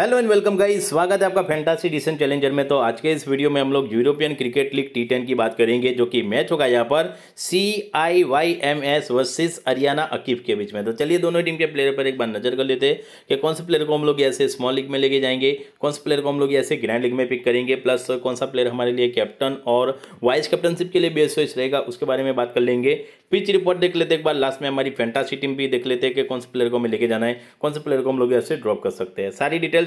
hello and welcome guys स्वागत है आपका फैंटासी डिसन चैलेंजर में तो आज के इस वीडियो में हम लोग European cricket league T ten की बात करेंगे जो कि मैच होगा यहाँ पर C I Y M S versus Haryana अकीफ के बीच में तो चलिए दोनों टीम के प्लेयर पर एक बार नजर कर लेते हैं कि कौन से प्लेयर को हम लोग ऐसे स्मॉल लीग में लेके जाएंगे कौन से प्लेयर को हम लोग ऐसे ग्रैंड लीग में पिक करेंगे प्लस कौन सा प्लेयर हमारे लिए कैप्टन और वाइस कैप्टनशिप के लिए बेस्ट चॉइस रहेगा उसके बारे में बात कर लेंगे पिच रिपोर्ट देख लेते एक बार लास्ट में हमारी फैंटासी टीम भी देख लेते हैं कि कौन से प्लेयर को हमें लेके जाना है कौन से प्लेयर को हम लोग ऐसे ड्रॉप कर सकते हैं सारी डिटेल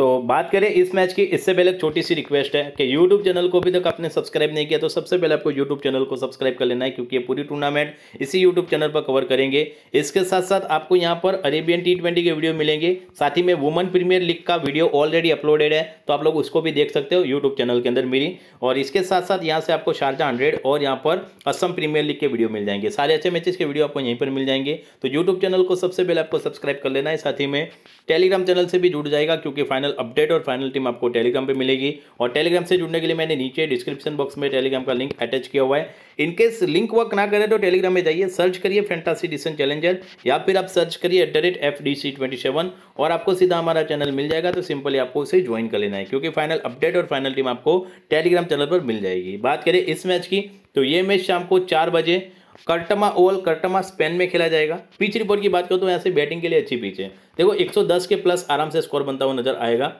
तो बात करें इस मैच की इससे पहले एक छोटी सी रिक्वेस्ट है कि यूट्यूब चैनल को अभी तक आपने सब्सक्राइब नहीं किया तो सबसे पहले आपको यूट्यूब चैनल को सब्सक्राइब कर लेना है क्योंकि ये पूरी टूर्नामेंट इसी यूट्यूब चैनल पर कवर करेंगे इसके साथ साथ आपको यहाँ पर अरेबियन टी ट्वेंटी के वीडियो मिलेंगे साथ ही में वुमन प्रीमियर लीग का वीडियो ऑलरेडी अपलोडेड है तो आप लोग उसको भी देख सकते हो यूट्यूब चैनल के अंदर मेरी और इसके साथ साथ यहाँ से आपको शारजा हंड्रेड और यहाँ पर असम प्रीमियर लीग के वीडियो मिल जाएंगे सारे अच्छे मैचेस के वीडियो आपको यहीं पर मिल जाएंगे तो यूट्यूब चैनल को सबसे पहले आपको सब्सक्राइब कर लेना है साथ ही में टेलीग्राम चैनल से भी जुड़ जाएगा क्योंकि फाइनल फाइनल अपडेट और फाइनल टीम आपको टेलीग्राम पे मिलेगी और टेलीग्राम से जुड़ने के लिए मैंने नीचे डिस्क्रिप्शन बॉक्स में टेलीग्राम का लिंक अटैच किया हुआ है इनकेस लिंक वर्क ना करें तो टेलीग्राम में जाइए सर्च करिए फैंटासी डिसन चैलेंजर या फिर आप सर्च करिए एट द और आपको सीधा हमारा चैनल मिल जाएगा तो सिंपली आपको उसे ज्वाइन कर लेना है क्योंकि फाइनल अपडेट और फाइनल टीम आपको टेलीग्राम चैनल पर मिल जाएगी बात करें इस मैच की तो ये मैच शाम को चार बजे कर्टमा ओवल कर्टमा स्पेन में खेला जाएगा पिच रिपोर्ट की बात करो तो यहाँ से बैटिंग के लिए अच्छी पिच है देखो 110 के प्लस आराम से स्कोर बनता हुआ नजर आएगा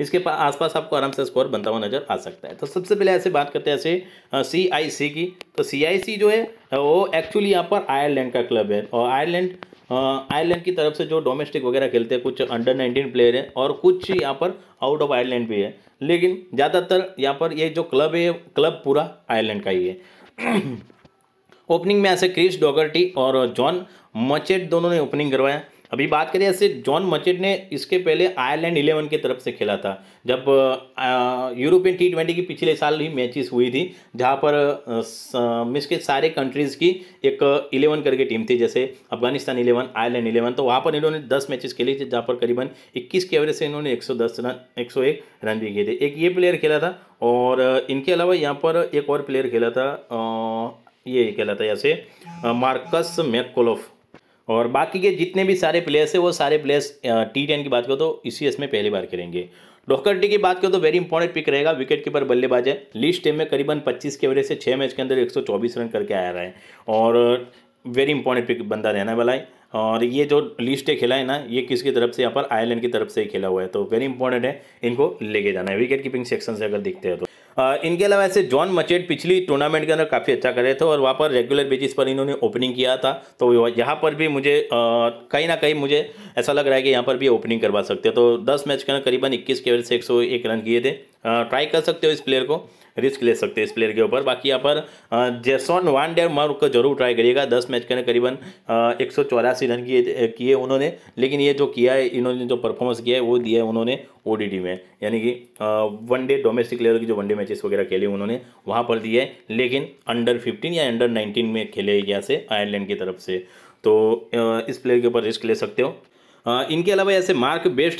इसके पास आसपास आपको आराम से स्कोर बनता हुआ नजर आ सकता है तो सबसे पहले ऐसे बात करते हैं ऐसे सी आई सी की तो सी आई सी जो है वो एक्चुअली यहाँ पर आयरलैंड का क्लब है और आयरलैंड आयरलैंड की तरफ से जो डोमेस्टिक वगैरह खेलते हैं कुछ अंडर नाइनटीन प्लेयर हैं और कुछ यहाँ पर आउट ऑफ आयरलैंड भी है लेकिन ज़्यादातर यहाँ पर ये जो क्लब है क्लब पूरा आयरलैंड का ही है ओपनिंग में ऐसे क्रिस डॉगर्टी और जॉन मचेट दोनों ने ओपनिंग करवाया अभी बात करें ऐसे जॉन मचेट ने इसके पहले आयरलैंड इलेवन की तरफ से खेला था जब यूरोपियन टी ट्वेंटी की पिछले साल ही मैचेस हुई थी जहां पर मिस के सारे कंट्रीज़ की एक इलेवन करके टीम थी जैसे अफगानिस्तान इलेवन आयरलैंड इलेवन तो वहां पर इन्होंने दस मैचेस खेले थे जहाँ पर करीबन इक्कीस के एवरेज से इन्होंने एक रन एक रन भी किए थे एक ये प्लेयर खेला था और इनके अलावा यहाँ पर एक और प्लेयर खेला था ये खेला था यहाँ मार्कस मैकोलोफ और बाकी के जितने भी सारे प्लेयर्स है वो सारे प्लेयर्स टी टेन की बात करो तो इसी में पहली बार करेंगे डी की बात करो तो वेरी इंपॉर्टेंट पिक रहेगा विकेट कीपर बल्लेबाज है लीस्ट टीम में करीबन 25 के एवरेज से छः मैच के अंदर 124 रन करके आया रहा है और वेरी इंपॉर्टेंट पिक बंदा रहने वाला है और ये जो लिस्ट खेला है ना ये किसकी तरफ से यहाँ पर आयरलैंड की तरफ से ही खेला हुआ है तो वेरी इंपॉर्टेंट है इनको लेके जाना है विकेट कीपिंग सेक्शन से अगर देखते हैं तो इनके अलावा ऐसे जॉन मचेट पिछली टूर्नामेंट के अंदर काफ़ी अच्छा कर रहे थे और वहाँ पर रेगुलर बेसिस पर इन्होंने ओपनिंग किया था तो यहाँ पर भी मुझे कहीं ना कहीं मुझे ऐसा लग रहा है कि यहाँ पर भी ओपनिंग करवा सकते हैं तो दस मैच के अंदर करीबन इक्कीस के एवरेज से एक रन किए थे ट्राई कर सकते हो इस प्लेयर को रिस्क ले सकते हैं इस प्लेयर के ऊपर बाकी यहाँ पर जेसॉन वान डेर मार्क को जरूर ट्राई करिएगा दस मैच के करीबन एक रन किए किए उन्होंने लेकिन ये जो किया है इन्होंने जो परफॉर्मेंस किया है वो दिया है उन्होंने ओ में यानी कि वन डे डोमेस्टिक लेवल की जो वनडे मैचेस वगैरह खेले उन्होंने वहाँ पर दिए लेकिन अंडर फिफ्टीन या अंडर नाइनटीन में खेले गया से आयरलैंड की तरफ से तो इस प्लेयर के ऊपर रिस्क ले सकते हो इनके अलावा ऐसे Mark best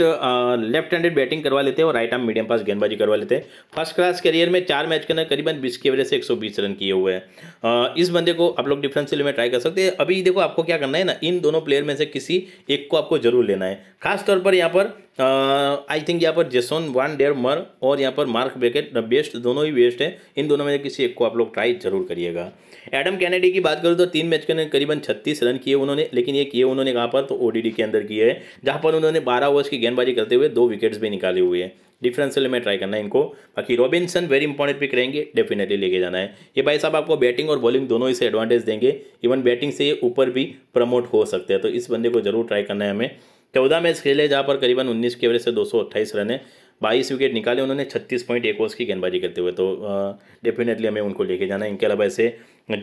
left handed batting करवा लेते हैं और राइट आर्म मीडियम पास गेंदबाजी करवा लेते हैं फर्स्ट क्लास करियर में चार मैच के अंदर करीबन बीस की वजह से एक रन किए हुए हैं इस बंदे को आप लोग डिफरेंशियल में ट्राई कर सकते हैं अभी देखो आपको क्या करना है ना इन दोनों प्लेयर में से किसी एक को आपको जरूर लेना है खासतौर पर यहाँ पर आई थिंक यहाँ पर जेसोन वन डेयर मर और यहाँ पर मार्क बेकेट द बेस्ट दोनों ही बेस्ट है इन दोनों में किसी एक को आप लोग ट्राई जरूर करिएगा एडम कैनेडी की बात करूँ तो तीन मैच के करीबन छत्तीस रन किए उन्होंने लेकिन ये किए उन्होंने कहाँ पर तो ओडीडी के अंदर किए है जहाँ पर उन्होंने बारह ओवर्स की गेंदबाजी करते हुए दो विकेट्स भी निकाले हुए हैं डिफरेंशियल में ट्राई करना है इनको बाकी रॉबिनसन वेरी इंपॉर्टेंट पिक रहेंगे डेफिनेटली लेके जाना है ये भाई साहब आपको बैटिंग और बॉलिंग दोनों ही से एडवांटेज देंगे इवन बैटिंग से ये ऊपर भी प्रमोट हो सकते हैं तो इस बंदे को जरूर ट्राई करना है हमें चौदह मैच खेले जहाँ पर करीबन उन्नीस के एवरेज से दो रन है बाईस विकेट निकाले उन्होंने छत्तीस पॉइंट एक ओवर्स की गेंदबाजी करते हुए तो डेफिनेटली हमें उनको लेके जाना है इनके अलावा ऐसे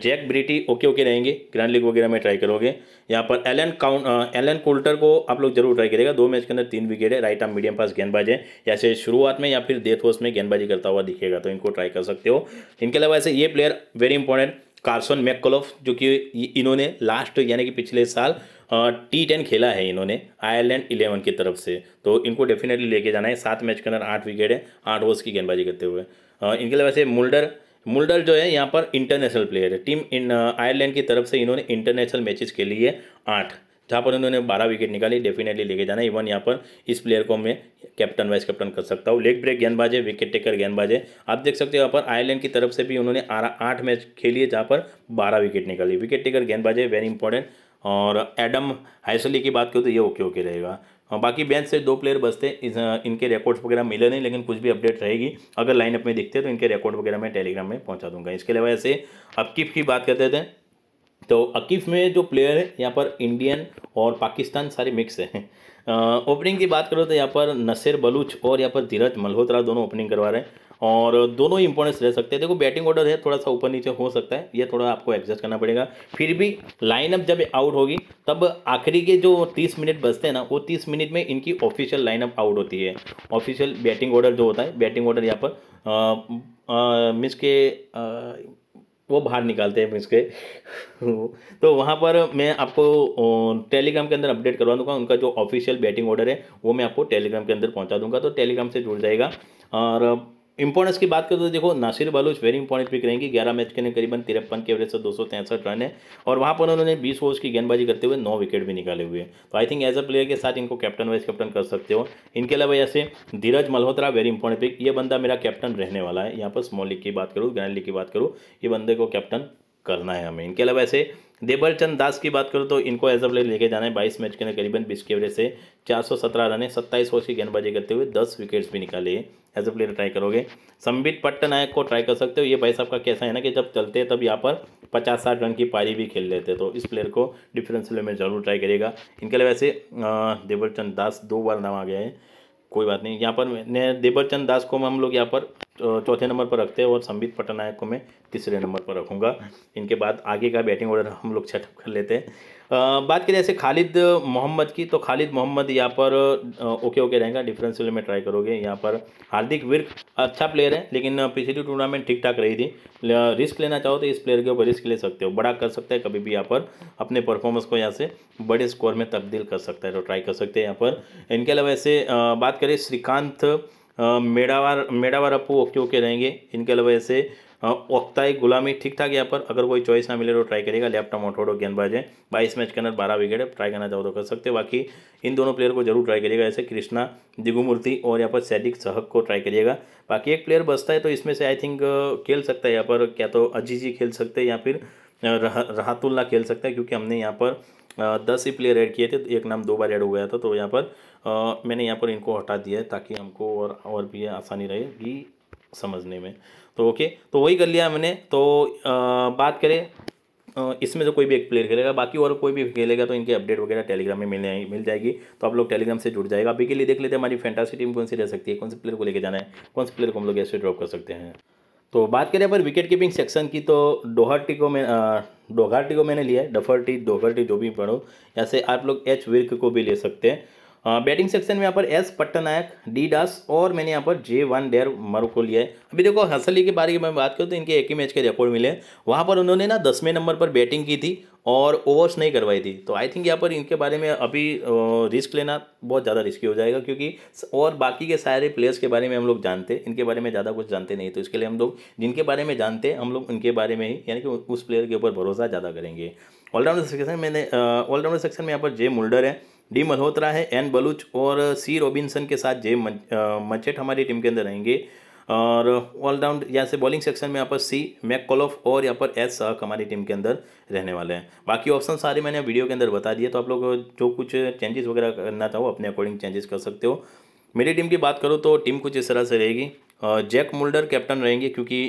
जैक ब्रिटी ओके ओके रहेंगे ग्रैंड लीग वगैरह में ट्राई करोगे यहाँ पर एलन काउंट एलन कोल्टर को आप लोग जरूर ट्राई करेगा दो मैच के अंदर तीन विकेट है राइट आर्म मीडियम पास गेंदबाज है या से शुरुआत में या फिर डेथ ओवर्स में गेंदबाजी करता हुआ दिखेगा तो इनको ट्राई कर सकते हो इनके अलावा ऐसे ये प्लेयर वेरी इंपॉर्टेंट कार्सन मैकलॉफ जो कि इन्होंने लास्ट यानी कि पिछले साल टी टेन खेला है इन्होंने आयरलैंड इलेवन की तरफ से तो इनको डेफिनेटली लेके जाना है सात मैच के अंदर आठ विकेट है आठ ओवर्स की गेंदबाजी करते हुए इनके अलावा वैसे मुल्डर मुल्डर जो है यहाँ पर इंटरनेशनल प्लेयर है टीम इन आयरलैंड की तरफ से इन्होंने इंटरनेशनल मैचेस खेली है आठ जहाँ पर इन्होंने बारह विकेट निकाली डेफिनेटली लेके जाना इवन यहाँ पर इस प्लेयर को मैं कैप्टन वाइस कैप्टन कर सकता हूँ लेग ब्रेक गेंदबाज है विकेट टेकर गेंदबाज है आप देख सकते हो यहाँ पर आयरलैंड की तरफ से भी उन्होंने आठ मैच खेली है जहाँ पर बारह विकेट निकाली विकेट टेकर गेंदबाज है वेरी इंपॉर्टेंट और एडम हाइसली की बात करो तो ये ओके ओके रहेगा और बाकी बेंच से दो प्लेयर बचते इनके रिकॉर्ड्स वगैरह मिले नहीं लेकिन कुछ भी अपडेट रहेगी अगर लाइनअप में दिखते तो इनके रिकॉर्ड वगैरह मैं टेलीग्राम में पहुंचा दूंगा इसके अलावा ऐसे अकीफ की बात करते थे तो अकीफ में जो प्लेयर है यहाँ पर इंडियन और पाकिस्तान सारे मिक्स हैं ओपनिंग की बात करो तो यहाँ पर नसीर बलूच और यहाँ पर धीरज मल्होत्रा दोनों ओपनिंग करवा रहे हैं और दोनों ही इंपॉर्टेंस रह सकते हैं देखो बैटिंग ऑर्डर है थोड़ा सा ऊपर नीचे हो सकता है ये थोड़ा आपको एडजस्ट करना पड़ेगा फिर भी लाइनअप जब आउट होगी तब आखिरी के जो तीस मिनट बचते हैं ना वो तीस मिनट में इनकी ऑफिशियल लाइनअप आउट होती है ऑफिशियल बैटिंग ऑर्डर जो होता है बैटिंग ऑर्डर यहाँ पर मिस के आ, वो बाहर निकालते हैं इसके तो वहाँ पर मैं आपको टेलीग्राम के अंदर अपडेट करवा दूंगा उनका जो ऑफिशियल बैटिंग ऑर्डर है वो मैं आपको टेलीग्राम के अंदर पहुँचा दूंगा तो टेलीग्राम से जुड़ जाएगा और इंपॉर्टेंस की बात करें तो देखो Nasir Baloch very important pick रहेंगी ग्यारह मैच के लिए करीबन तिरपन के एवरेज से दो सौ तैंसठ रन है और वहाँ पर उन्होंने बीस ओवर्स की गेंदबाजी करते हुए नौ विकेट भी निकाले हुए हैं तो I think as a player के साथ इनको कैप्टन वाइस कैप्टन कर सकते हो इनके अलावा ऐसे Dheeraj Malhotra very important pick ये बंदा मेरा कैप्टन रहने वाला है यहाँ पर स्मॉल लीग की बात करूँ ग्रैंड लीग की बात करूँ ये बंदे को कैप्टन करना है हमें इनके अलावा ऐसे देवर चंद दास की बात करूँ तो इनको एज अ प्लेयर लेके जाना है बाईस मैच के लिए करीबन बीस के एवरेज से चार सौ सत्रह रन है सत्ताईस ओवर की गेंदबाजी करते हुए दस विकेट्स भी निकाले हैं एज ए प्लेयर ट्राई करोगे संबित पट्टनायक को ट्राई कर सकते हो ये भाई साहब का कैसा है ना कि जब चलते हैं तब यहाँ पर पचास साठ रन की पारी भी खेल लेते हैं तो इस प्लेयर को डिफरेंस में जरूर ट्राई करिएगा इनके लिए वैसे देवरचंद दास दो बार नाम आ गया है कोई बात नहीं यहाँ पर मैंने देवरचंद दास को हम लोग यहाँ पर चौथे नंबर पर रखते हैं और संबित पटनायक को मैं तीसरे नंबर पर रखूंगा इनके बाद आगे का बैटिंग ऑर्डर हम लोग सेटअप कर लेते हैं बात करें ऐसे खालिद मोहम्मद की तो खालिद मोहम्मद यहाँ पर ओके ओके रहेगा डिफरेंशियल में ट्राई करोगे यहाँ पर हार्दिक विर्क अच्छा प्लेयर है लेकिन पिछली टूर्नामेंट ठीक ठाक रही थी रिस्क लेना चाहो तो इस प्लेयर के ऊपर रिस्क ले सकते हो बड़ा कर सकते हैं कभी भी यहाँ पर अपने परफॉर्मेंस को यहाँ से बड़े स्कोर में तब्दील कर सकता है तो ट्राई कर सकते हैं यहाँ पर इनके अलावा ऐसे बात करें श्रीकांत मेडावार मेडावार अपू ओके ओके रहेंगे इनके अलावा ऐसे एक गुलामी ठीक ठाक यहाँ पर अगर कोई चॉइस ना मिले तो ट्राई करेगा लैपटॉप मोटोडो गेंदबाज है बाईस मैच के अंदर बारह विकेट है ट्राई करना चाहो तो कर सकते हैं बाकी इन दोनों प्लेयर को जरूर ट्राई करिएगा ऐसे कृष्णा दिगुमूर्ति और यहाँ पर सैदिक सहक को ट्राई करिएगा बाकी एक प्लेयर बसता है तो इसमें से आई थिंक खेल सकता है यहाँ पर क्या तो अजीजी खेल सकते हैं या फिर रह, रहातुल्ला खेल सकता है क्योंकि हमने यहाँ पर दस ही प्लेयर ऐड किए थे तो एक नाम दो बार ऐड हो गया था तो यहाँ पर आ, मैंने यहाँ पर इनको हटा दिया है ताकि हमको और और भी आसानी रहेगी समझने में तो ओके तो वही कर लिया मैंने तो आ, बात करें इसमें तो कोई भी एक प्लेयर खेलेगा बाकी और कोई भी खेलेगा तो इनके अपडेट वगैरह टेलीग्राम में मिलने मिल जाएगी तो आप लोग टेलीग्राम से जुड़ जाएगा अभी के लिए देख लेते हैं हमारी फैंटासी टीम कौन सी रह सकती है कौन से प्लेयर को लेकर जाना है कौन से प्लेयर को हम लोग ऐसे ड्रॉप कर सकते हैं तो बात करें अपन विकेट कीपिंग सेक्शन की तो टी को मैं डोघाटी को मैंने लिया है डफर्टी डोघर्टी जो भी पढ़ो या से आप लोग एच विर्क को भी ले सकते हैं बैटिंग सेक्शन में यहाँ पर एस पट्टनायक डी डास और मैंने यहाँ पर जे वन डेर मरू को लिया है अभी देखो हसली के बारे में बात करूँ तो इनके एक ही मैच के रिकॉर्ड मिले वहाँ पर उन्होंने ना दसवें नंबर पर बैटिंग की थी और ओवर्स नहीं करवाई थी तो आई थिंक यहाँ पर इनके बारे में अभी रिस्क लेना बहुत ज़्यादा रिस्की हो जाएगा क्योंकि और बाकी के सारे प्लेयर्स के बारे में हम लोग जानते इनके बारे में ज़्यादा कुछ जानते नहीं तो इसके लिए हम लोग जिनके बारे में जानते हैं हम लोग उनके बारे में ही यानी कि उस प्लेयर के ऊपर भरोसा ज़्यादा करेंगे ऑलराउंडर सेक्शन मैंने ऑलराउंडर सेक्शन में यहाँ पर जे मुल्डर है डी मल्होत्रा है एन बलूच और सी रॉबिनसन के साथ जे मचेट हमारी टीम के अंदर रहेंगे और ऑलराउंड यहाँ से बॉलिंग सेक्शन में यहाँ पर सी मैक कॉलॉफ और यहाँ पर एस सहक हमारी टीम के अंदर रहने वाले हैं बाकी ऑप्शन सारे मैंने वीडियो के अंदर बता दिए तो आप लोग जो कुछ चेंजेस वगैरह करना था वो अपने अकॉर्डिंग चेंजेस कर सकते हो मेरी टीम की बात करो तो टीम कुछ इस तरह से रहेगी जैक मुल्डर कैप्टन रहेंगे क्योंकि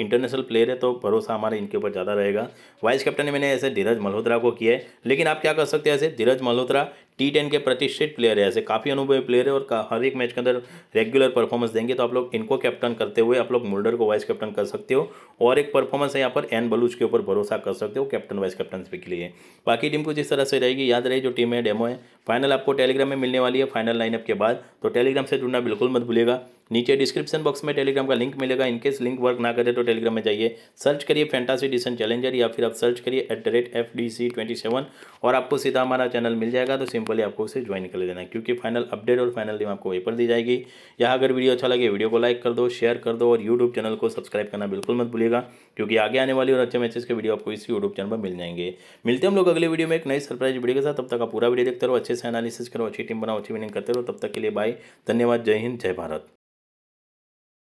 इंटरनेशनल प्लेयर है तो भरोसा हमारे इनके ऊपर ज़्यादा रहेगा वाइस कैप्टन मैंने ऐसे धीरज मल्होत्रा को किया है लेकिन आप क्या कर सकते हैं ऐसे धीरज मल्होत्रा टी टेन के प्रतिष्ठित प्लेयर है ऐसे काफ़ी अनुभवी प्लेयर है और हर एक मैच के अंदर रेगुलर परफॉर्मेंस देंगे तो आप लोग इनको कैप्टन करते हुए आप लोग मुल्डर को वाइस कैप्टन कर सकते हो और एक परफॉर्मेंस है यहाँ पर एन बलूच के ऊपर भरोसा कर सकते हो कैप्टन वाइस कैप्टन के लिए बाकी टीम को जिस तरह से रहेगी याद रहे जो टीम है डेमो है फाइनल आपको टेलीग्राम में मिलने वाली है फाइनल लाइनअप के बाद तो टेलीग्राम से जुड़ना बिल्कुल मत भूलेगा नीचे डिस्क्रिप्शन बॉक्स में टेलीग्राम का लिंक मिलेगा इनकेस लिंक वर्क ना करे तो टेलीग्राम में जाइए सर्च करिए फैंटासी डिसन चैलेंजर या फिर आप सर्च करिए at the rate F D C twenty seven और आपको सीधा हमारा चैनल मिल जाएगा तो सिंपली आपको उसे ज्वाइन कर लेना क्योंकि फाइनल अपडेट और फाइनल टीम आपको वहीं पर दी जाएगी या अगर वीडियो अच्छा लगे वीडियो को लाइक कर दो शेयर कर दो और यूट्यूब चैनल को सब्सक्राइब करना बिल्कुल मत भूलिएगा क्योंकि आगे आने वाली और अच्छे मैचेस के वीडियो आपको इस यूट्यूब चैनल पर मिल जाएंगे मिलते हम लोग अगले वीडियो में एक नई सरप्राइज वीडियो के साथ तब तक आप पूरा वीडियो देखते रहो अच्छे से एनालिसिस करो अच्छी टीम बनाओ अच्छी विनिंग करते रहो तब तक के लिए बाय धन्यवाद जय हिंद जय भारत